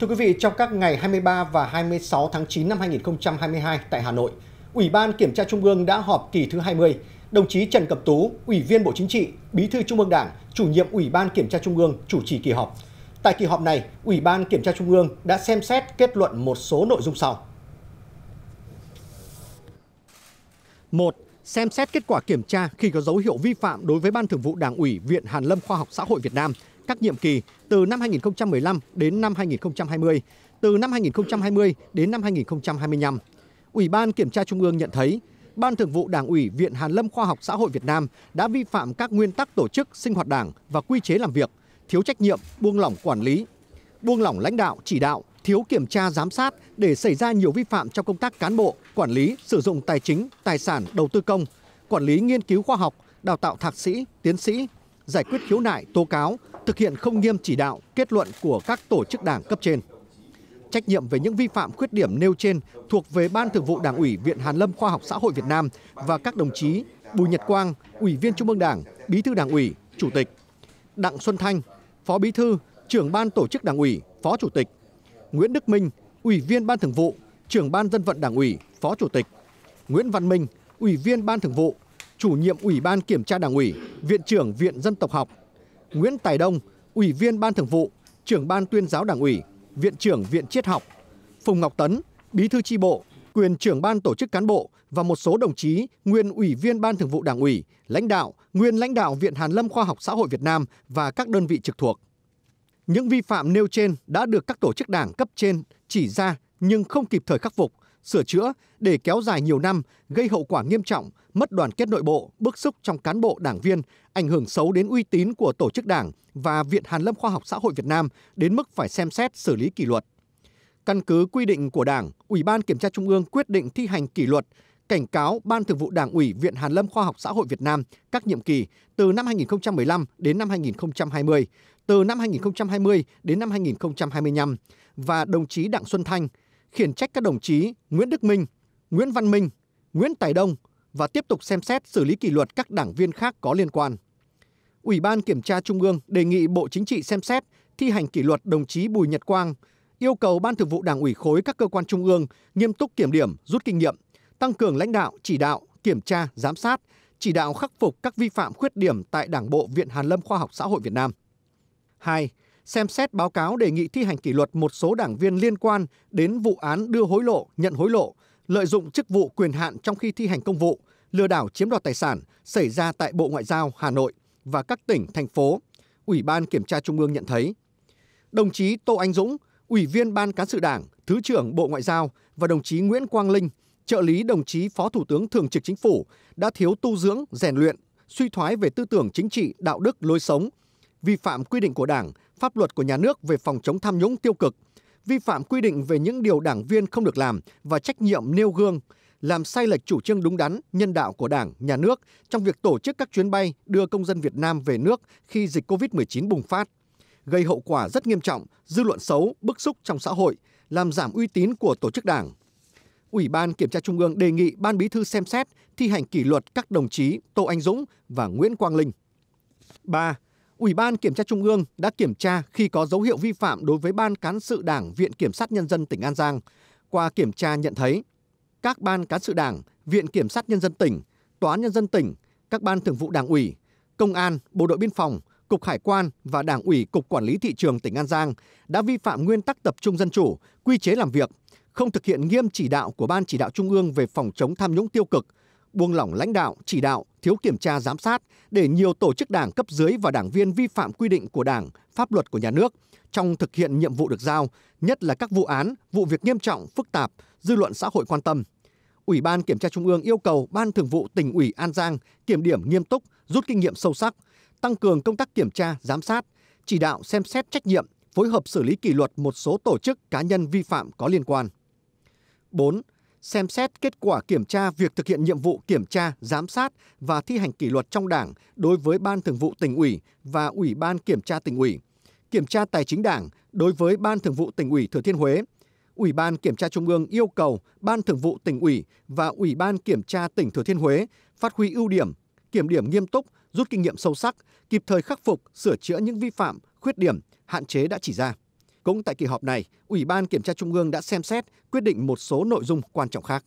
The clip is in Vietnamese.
Thưa quý vị, trong các ngày 23 và 26 tháng 9 năm 2022 tại Hà Nội, Ủy ban Kiểm tra Trung ương đã họp kỳ thứ 20. Đồng chí Trần Cẩm Tú, Ủy viên Bộ Chính trị, Bí thư Trung ương Đảng, chủ nhiệm Ủy ban Kiểm tra Trung ương chủ trì kỳ họp. Tại kỳ họp này, Ủy ban Kiểm tra Trung ương đã xem xét kết luận một số nội dung sau. 1. Xem xét kết quả kiểm tra khi có dấu hiệu vi phạm đối với Ban Thường vụ Đảng ủy Viện Hàn Lâm Khoa học Xã hội Việt Nam các nhiệm kỳ từ năm 2015 đến năm 2020, từ năm 2020 đến năm 2025. Ủy ban Kiểm tra Trung ương nhận thấy, Ban Thường vụ Đảng ủy Viện Hàn lâm Khoa học Xã hội Việt Nam đã vi phạm các nguyên tắc tổ chức sinh hoạt đảng và quy chế làm việc, thiếu trách nhiệm, buông lỏng quản lý, buông lỏng lãnh đạo, chỉ đạo, thiếu kiểm tra giám sát để xảy ra nhiều vi phạm trong công tác cán bộ, quản lý, sử dụng tài chính, tài sản, đầu tư công, quản lý nghiên cứu khoa học, đào tạo thạc sĩ, tiến sĩ, giải quyết khiếu nại, tố cáo, thực hiện không nghiêm chỉ đạo, kết luận của các tổ chức đảng cấp trên. Trách nhiệm về những vi phạm khuyết điểm nêu trên thuộc về Ban Thường vụ Đảng ủy Viện Hàn lâm Khoa học Xã hội Việt Nam và các đồng chí Bùi Nhật Quang, Ủy viên Trung ương Đảng, Bí thư Đảng ủy, Chủ tịch, Đặng Xuân Thanh, Phó Bí thư, Trưởng ban Tổ chức Đảng ủy, Phó Chủ tịch, Nguyễn Đức Minh, Ủy viên Ban Thường vụ, Trưởng ban Dân vận Đảng ủy, Phó Chủ tịch, Nguyễn Văn Minh, Ủy viên Ban Thường vụ, Chủ nhiệm Ủy ban Kiểm tra Đảng ủy, Viện trưởng Viện Dân tộc học, nguyễn tài đông ủy viên ban thường vụ trưởng ban tuyên giáo đảng ủy viện trưởng viện triết học phùng ngọc tấn bí thư tri bộ quyền trưởng ban tổ chức cán bộ và một số đồng chí nguyên ủy viên ban thường vụ đảng ủy lãnh đạo nguyên lãnh đạo viện hàn lâm khoa học xã hội việt nam và các đơn vị trực thuộc những vi phạm nêu trên đã được các tổ chức đảng cấp trên chỉ ra nhưng không kịp thời khắc phục sửa chữa để kéo dài nhiều năm gây hậu quả nghiêm trọng, mất đoàn kết nội bộ, bức xúc trong cán bộ đảng viên, ảnh hưởng xấu đến uy tín của tổ chức đảng và Viện Hàn lâm Khoa học Xã hội Việt Nam đến mức phải xem xét xử lý kỷ luật. Căn cứ quy định của Đảng, Ủy ban Kiểm tra Trung ương quyết định thi hành kỷ luật, cảnh cáo Ban Thường vụ Đảng ủy Viện Hàn lâm Khoa học Xã hội Việt Nam các nhiệm kỳ từ năm 2015 đến năm 2020, từ năm 2020 đến năm 2025 và đồng chí Đặng Xuân Thanh, khiển trách các đồng chí Nguyễn đức minh nguyễn văn minh nguyễn tài đông và tiếp tục xem xét xử lý kỷ luật các đảng viên khác có liên quan ủy ban kiểm tra trung ương đề nghị bộ chính trị xem xét thi hành kỷ luật đồng chí bùi nhật quang yêu cầu ban thường vụ đảng ủy khối các cơ quan trung ương nghiêm túc kiểm điểm rút kinh nghiệm tăng cường lãnh đạo chỉ đạo kiểm tra giám sát chỉ đạo khắc phục các vi phạm khuyết điểm tại đảng bộ viện hàn lâm khoa học xã hội việt nam 2 xem xét báo cáo đề nghị thi hành kỷ luật một số đảng viên liên quan đến vụ án đưa hối lộ, nhận hối lộ, lợi dụng chức vụ quyền hạn trong khi thi hành công vụ, lừa đảo chiếm đoạt tài sản xảy ra tại Bộ Ngoại giao Hà Nội và các tỉnh, thành phố. Ủy ban Kiểm tra Trung ương nhận thấy. Đồng chí Tô Anh Dũng, Ủy viên Ban Cán sự Đảng, Thứ trưởng Bộ Ngoại giao và đồng chí Nguyễn Quang Linh, trợ lý đồng chí Phó Thủ tướng Thường trực Chính phủ đã thiếu tu dưỡng, rèn luyện, suy thoái về tư tưởng chính trị, đạo đức, lối sống, vi phạm quy định của Đảng pháp luật của nhà nước về phòng chống tham nhũng tiêu cực, vi phạm quy định về những điều đảng viên không được làm và trách nhiệm nêu gương, làm sai lệch chủ trương đúng đắn, nhân đạo của Đảng, nhà nước trong việc tổ chức các chuyến bay đưa công dân Việt Nam về nước khi dịch COVID-19 bùng phát, gây hậu quả rất nghiêm trọng, dư luận xấu, bức xúc trong xã hội, làm giảm uy tín của tổ chức Đảng. Ủy ban Kiểm tra Trung ương đề nghị Ban Bí thư xem xét thi hành kỷ luật các đồng chí Tô Anh Dũng và Nguyễn Quang Linh. 3. Ủy ban Kiểm tra Trung ương đã kiểm tra khi có dấu hiệu vi phạm đối với Ban Cán sự Đảng Viện Kiểm sát Nhân dân tỉnh An Giang. Qua kiểm tra nhận thấy, các Ban Cán sự Đảng, Viện Kiểm sát Nhân dân tỉnh, Tòa án Nhân dân tỉnh, các Ban Thường vụ Đảng ủy, Công an, Bộ đội Biên phòng, Cục Hải quan và Đảng ủy Cục Quản lý Thị trường tỉnh An Giang đã vi phạm nguyên tắc tập trung dân chủ, quy chế làm việc, không thực hiện nghiêm chỉ đạo của Ban Chỉ đạo Trung ương về phòng chống tham nhũng tiêu cực – buông lỏng lãnh đạo chỉ đạo thiếu kiểm tra giám sát để nhiều tổ chức đảng cấp dưới và đảng viên vi phạm quy định của đảng pháp luật của nhà nước trong thực hiện nhiệm vụ được giao nhất là các vụ án vụ việc nghiêm trọng phức tạp dư luận xã hội quan tâm Ủy ban Kiểm tra Trung ương yêu cầu Ban Thường vụ tỉnh ủy An Giang kiểm điểm nghiêm túc, rút kinh nghiệm sâu sắc, tăng cường công tác kiểm tra, giám sát, chỉ đạo xem xét trách nhiệm, phối hợp xử lý kỷ luật một số tổ chức cá nhân vi phạm có liên quan. 4 xem xét kết quả kiểm tra việc thực hiện nhiệm vụ kiểm tra, giám sát và thi hành kỷ luật trong Đảng đối với Ban Thường vụ tỉnh ủy và Ủy ban Kiểm tra tỉnh ủy, kiểm tra tài chính Đảng đối với Ban Thường vụ tỉnh ủy Thừa Thiên Huế. Ủy ban Kiểm tra Trung ương yêu cầu Ban Thường vụ tỉnh ủy và Ủy ban Kiểm tra tỉnh Thừa Thiên Huế phát huy ưu điểm, kiểm điểm nghiêm túc, rút kinh nghiệm sâu sắc, kịp thời khắc phục, sửa chữa những vi phạm, khuyết điểm, hạn chế đã chỉ ra. Cũng tại kỳ họp này, Ủy ban Kiểm tra Trung ương đã xem xét quyết định một số nội dung quan trọng khác.